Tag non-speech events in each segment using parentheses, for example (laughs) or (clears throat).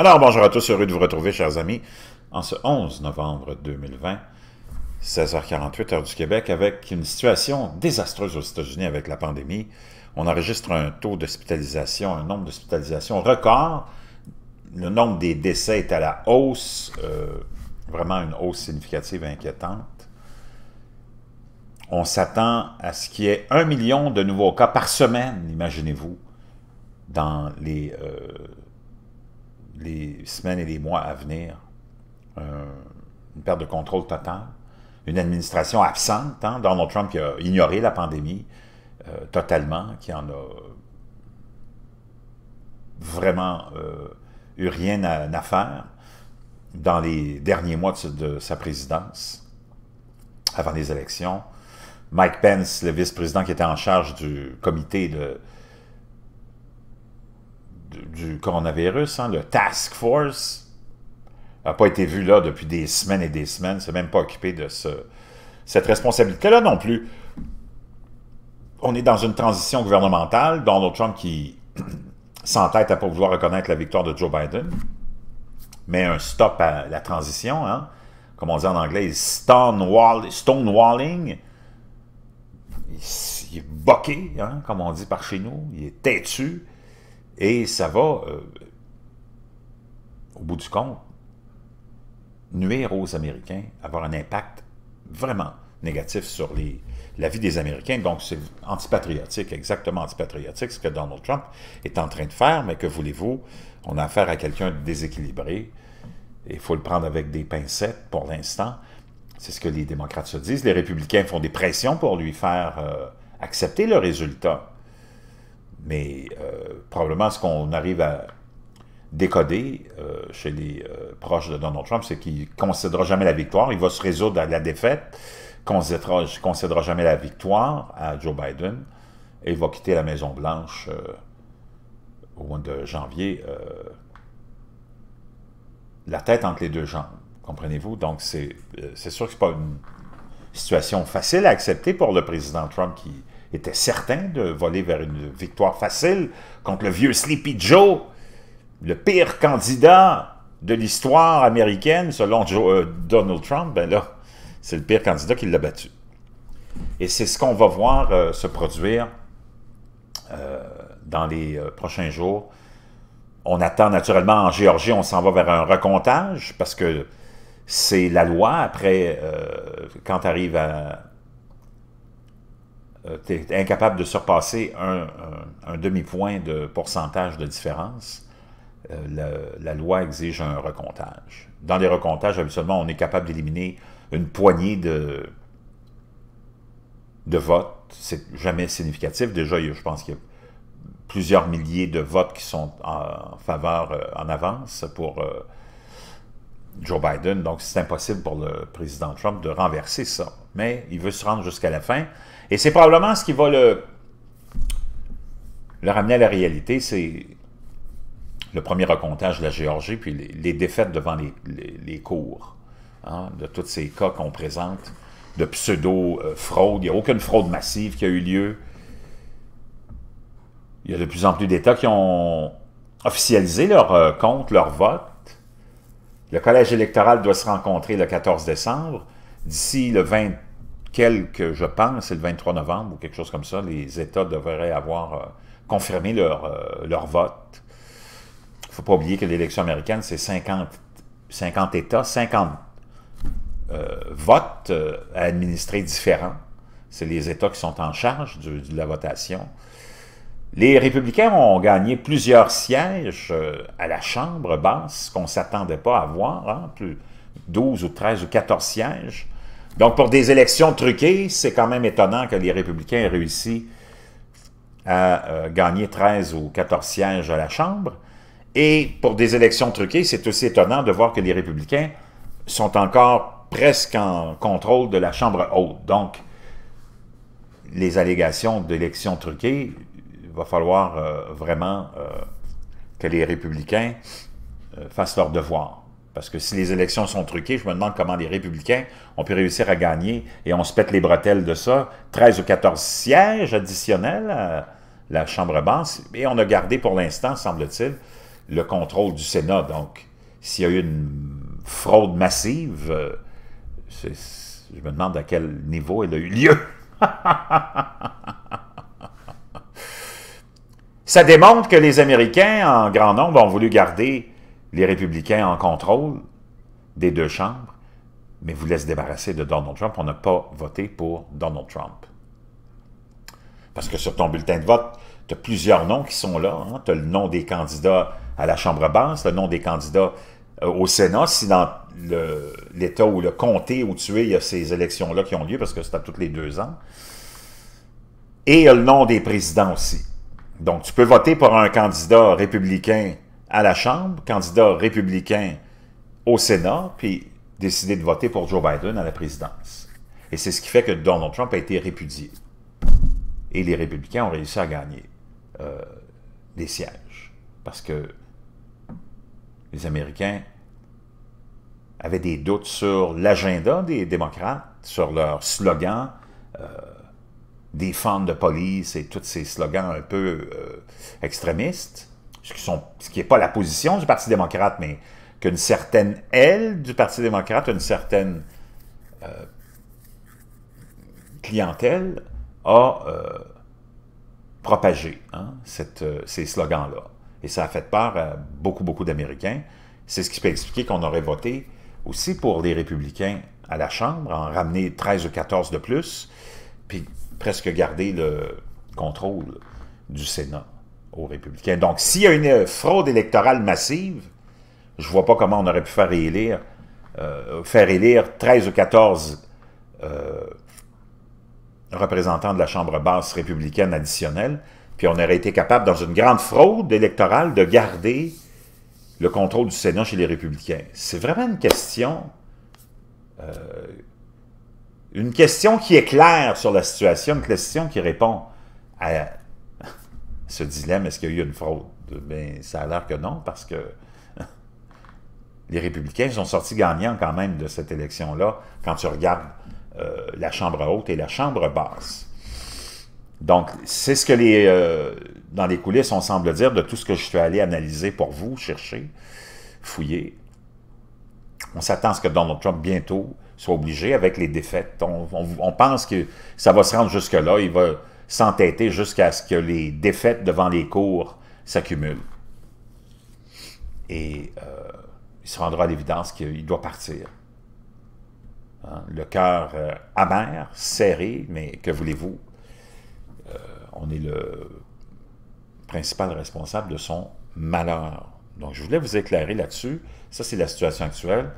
Alors, bonjour à tous, heureux de vous retrouver, chers amis, en ce 11 novembre 2020, 16h48, heure du Québec, avec une situation désastreuse aux États-Unis avec la pandémie. On enregistre un taux d'hospitalisation, un nombre d'hospitalisations record. Le nombre des décès est à la hausse, euh, vraiment une hausse significative et inquiétante. On s'attend à ce qu'il y ait un million de nouveaux cas par semaine, imaginez-vous, dans les... Euh, les semaines et les mois à venir euh, une perte de contrôle totale, une administration absente. Hein. Donald Trump qui a ignoré la pandémie euh, totalement, qui en a vraiment euh, eu rien à, faire dans les derniers mois de, sa présidence, avant les élections. Mike Pence, le vice-président qui était en charge du comité de du coronavirus, hein, le Task Force, n'a pas été vu là depuis des semaines et des semaines, ne s'est même pas occupé de cette responsabilité-là non plus. On est dans une transition gouvernementale, Donald Trump qui (clears throat) s'entête à pas vouloir reconnaître la victoire de Joe Biden, met un stop à la transition, hein. comme on dit en anglais, stonewall, stonewalling, il, est boqué, hein, comme on dit par chez nous, il est têtu, et ça va, euh, au bout du compte, nuire aux Américains, avoir un impact vraiment négatif sur la vie des Américains. Donc, c'est antipatriotique, exactement antipatriotique, ce que Donald Trump est en train de faire, mais que voulez-vous, on a affaire à quelqu'un de déséquilibré, il faut le prendre avec des pincettes pour l'instant. C'est ce que les démocrates se disent. Les républicains font des pressions pour lui faire euh, accepter le résultat. Mais euh, probablement, ce qu'on arrive à décoder euh, chez les euh, proches de Donald Trump, c'est qu'il ne concédera jamais la victoire. Il va se résoudre à la défaite, ne concédera jamais la victoire à Joe Biden et il va quitter la Maison-Blanche au mois de janvier, la tête entre les deux jambes. Comprenez-vous? Donc, c'est sûr que ce n'est pas une situation facile à accepter pour le président Trump qui était certain de voler vers une victoire facile contre le vieux Sleepy Joe, le pire candidat de l'histoire américaine, selon euh, Donald Trump, ben là, c'est le pire candidat qui l'a battu. Et c'est ce qu'on va voir euh, se produire euh, dans les prochains jours. On attend naturellement en Géorgie, on s'en va vers un recomptage, parce que c'est la loi après, quand arrive à euh, tu es incapable de surpasser un, demi-point de pourcentage de différence, euh, la, loi exige un recomptage. Dans les recomptages, habituellement, on est capable d'éliminer une poignée de, de votes. C'est jamais significatif. Déjà, je pense qu'il y a plusieurs milliers de votes qui sont en, faveur, euh, en avance pour Joe Biden. Donc, c'est impossible pour le président Trump de renverser ça. Mais il veut se rendre jusqu'à la fin. Et c'est probablement ce qui va le, le ramener à la réalité, c'est le premier recomptage de la Géorgie, puis les, défaites devant les, cours, hein, de tous ces cas qu'on présente, de pseudo-fraude. Il n'y a aucune fraude massive qui a eu lieu. Il y a de plus en plus d'États qui ont officialisé leur euh, compte, leur vote, le collège électoral doit se rencontrer le 14 décembre. D'ici le 20 quelque je pense, c'est le 23 novembre ou quelque chose comme ça, les États devraient avoir euh, confirmé leur, euh, leur vote. Il ne faut pas oublier que l'élection américaine, c'est 50, États, 50 euh, votes à administrer différents. C'est les États qui sont en charge de la votation. Les républicains ont gagné plusieurs sièges euh, à la Chambre basse qu'on ne s'attendait pas à voir, hein, plus 12 ou 13 ou 14 sièges. Donc, pour des élections truquées, c'est quand même étonnant que les républicains aient réussi à euh, gagner 13 ou 14 sièges à la Chambre. Et pour des élections truquées, c'est aussi étonnant de voir que les républicains sont encore presque en contrôle de la Chambre haute. Donc, les allégations d'élections truquées il va falloir euh, vraiment euh, que les républicains euh, fassent leur devoir. Parce que si les élections sont truquées, je me demande comment les républicains ont pu réussir à gagner et on se pète les bretelles de ça. 13 ou 14 sièges additionnels à la Chambre basse et on a gardé pour l'instant, semble-t-il, le contrôle du Sénat. Donc, s'il y a eu une fraude massive, je me demande à quel niveau elle a eu lieu. (laughs) Ça démontre que les Américains, en grand nombre, ont voulu garder les républicains en contrôle des deux chambres, mais vous se débarrasser de Donald Trump. On n'a pas voté pour Donald Trump. Parce que sur ton bulletin de vote, tu as plusieurs noms qui sont là. Hein. Tu as le nom des candidats à la Chambre basse, le nom des candidats euh, au Sénat, si dans l'État ou le comté où tu es, il y a ces élections-là qui ont lieu, parce que c'est à toutes les deux ans. Et il y a le nom des présidents aussi. Donc, tu peux voter pour un candidat républicain à la Chambre, candidat républicain au Sénat, puis décider de voter pour Joe Biden à la présidence. Et c'est ce qui fait que Donald Trump a été répudié. Et les républicains ont réussi à gagner des euh, sièges. Parce que les Américains avaient des doutes sur l'agenda des démocrates, sur leur slogan. Euh, « défendre de police et tous ces slogans un peu euh, extrémistes, ce qui n'est pas la position du Parti démocrate, mais qu'une certaine aile du Parti démocrate, une certaine euh, clientèle a euh, propagé hein, ces slogans-là. Et ça a fait peur à beaucoup, beaucoup d'Américains. C'est ce qui peut expliquer qu'on aurait voté aussi pour les républicains à la Chambre, en ramener 13 ou 14 de plus. Puis presque garder le contrôle du Sénat aux républicains. Donc, s'il y a une euh, fraude électorale massive, je ne vois pas comment on aurait pu faire élire, euh, faire élire 13 ou 14 euh, représentants de la Chambre basse républicaine additionnelle, puis on aurait été capable, dans une grande fraude électorale, de garder le contrôle du Sénat chez les républicains. C'est vraiment une question une question qui est claire sur la situation, une question qui répond à ce dilemme, est-ce qu'il y a eu une fraude? Bien, ça a l'air que non, parce que (laughs) les républicains sont sortis gagnants quand même de cette élection-là, quand tu regardes euh, la Chambre haute et la Chambre basse. Donc, c'est ce que les, euh, dans les coulisses, on semble dire de tout ce que je suis allé analyser pour vous, chercher, fouiller. On s'attend à ce que Donald Trump bientôt soit obligé avec les défaites. On, pense que ça va se rendre jusque-là. Il va s'entêter jusqu'à ce que les défaites devant les cours s'accumulent. Et euh, il se rendra à l'évidence qu'il doit partir. Hein? Le cœur euh, amer, serré, mais que voulez-vous? Euh, on est le principal responsable de son malheur. Donc, je voulais vous éclairer là-dessus. Ça, c'est la situation actuelle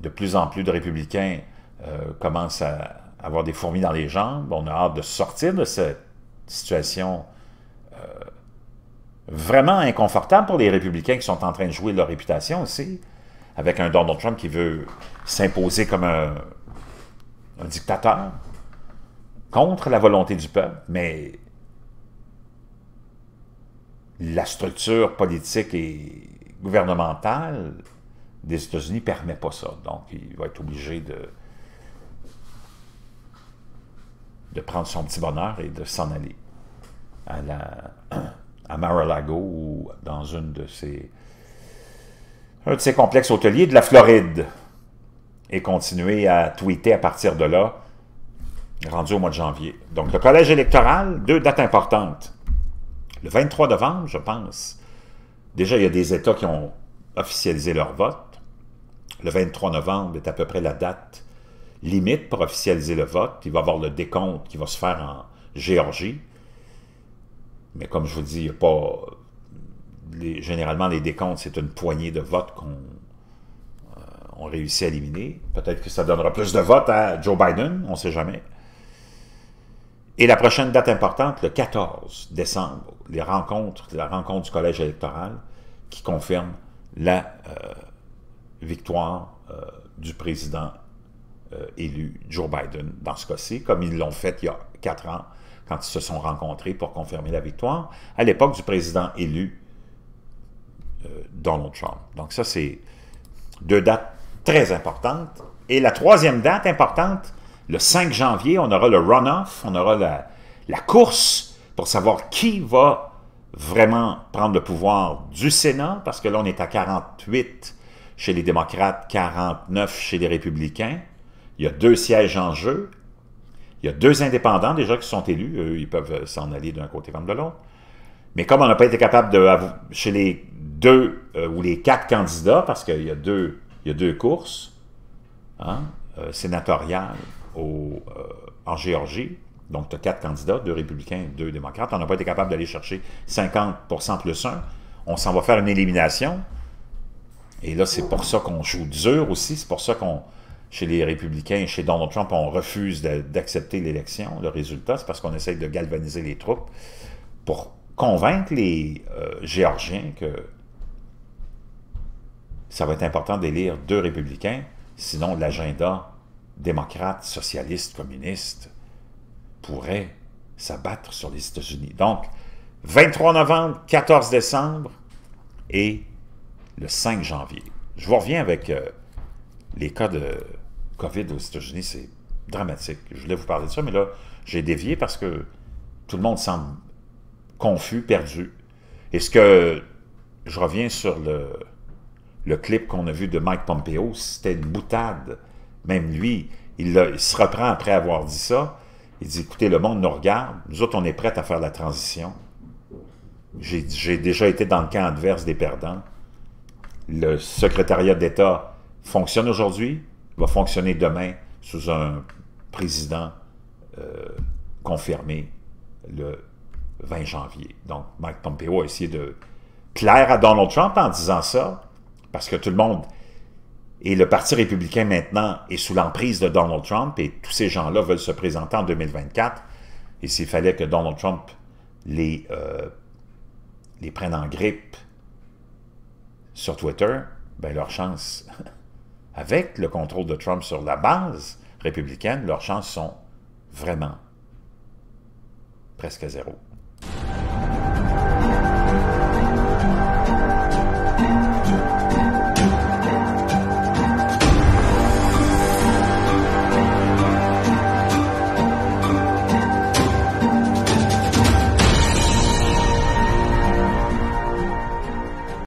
de plus en plus de républicains euh, commencent à avoir des fourmis dans les jambes. On a hâte de sortir de cette situation euh, vraiment inconfortable pour les républicains qui sont en train de jouer leur réputation aussi, avec un Donald Trump qui veut s'imposer comme un dictateur contre la volonté du peuple, mais la structure politique et gouvernementale des États-Unis ne permet pas ça. Donc, il va être obligé de, de prendre son petit bonheur et de s'en aller à, la, à Mar-a-Lago ou dans une de un de ses complexes hôteliers de la Floride et continuer à tweeter à partir de là, rendu au mois de janvier. Donc, le collège électoral, deux dates importantes. Le 23 novembre, je pense, déjà, il y a des États qui ont officialisé leur vote. Le 23 novembre est à peu près la date limite pour officialiser le vote. Il va y avoir le décompte qui va se faire en Géorgie. Mais comme je vous dis, il n'y a pas... généralement, les décomptes, c'est une poignée de votes qu'on euh, réussit à éliminer. Peut-être que ça donnera plus de votes à Joe Biden, on ne sait jamais. Et la prochaine date importante, le 14 décembre, les rencontres, la rencontre du collège électoral qui confirme la... Euh, victoire euh, du président euh, élu Joe Biden dans ce cas-ci, comme ils l'ont fait il y a quatre ans quand ils se sont rencontrés pour confirmer la victoire, à l'époque du président élu euh, Donald Trump. Donc ça, c'est deux dates très importantes. Et la troisième date importante, le 5 janvier, on aura le runoff, on aura la, la course pour savoir qui va vraiment prendre le pouvoir du Sénat, parce que là, on est à 48 chez les démocrates, 49 chez les républicains. Il y a deux sièges en jeu. Il y a deux indépendants déjà qui sont élus. Eux, ils peuvent euh, s'en aller d'un côté comme de l'autre. Mais comme on n'a pas été capable de, chez les deux euh, ou les quatre candidats, parce qu'il y, a deux, deux courses hein, euh, sénatoriales au, en Géorgie, donc tu as quatre candidats, deux républicains, deux démocrates, on n'a pas été capable d'aller chercher 50 plus 1. On s'en va faire une élimination. Et là, c'est pour ça qu'on joue dur aussi, c'est pour ça qu'on, chez les républicains et chez Donald Trump, on refuse d'accepter l'élection, le résultat, c'est parce qu'on essaye de galvaniser les troupes pour convaincre les euh, Géorgiens que ça va être important d'élire deux républicains, sinon l'agenda démocrate, socialiste, communiste pourrait s'abattre sur les États-Unis. Donc, 23 novembre, 14 décembre et le 5 janvier. Je vous reviens avec euh, les cas de COVID aux États-Unis, c'est dramatique. Je voulais vous parler de ça, mais là, j'ai dévié parce que tout le monde semble confus, perdu. Et ce que je reviens sur le, clip qu'on a vu de Mike Pompeo, c'était une boutade. Même lui, il, il, se reprend après avoir dit ça. Il dit, écoutez, le monde nous regarde. Nous autres, on est prêts à faire la transition. J'ai déjà été dans le camp adverse des perdants le secrétariat d'État fonctionne aujourd'hui, va fonctionner demain sous un président euh, confirmé le 20 janvier. Donc, Mike Pompeo a essayé de claire à Donald Trump en disant ça, parce que tout le monde et le Parti républicain maintenant est sous l'emprise de Donald Trump et tous ces gens-là veulent se présenter en 2024. Et s'il fallait que Donald Trump les, euh, les prenne en grippe, sur Twitter, ben leur chance, (laughs) avec le contrôle de Trump sur la base républicaine, leurs chances sont vraiment presque à zéro.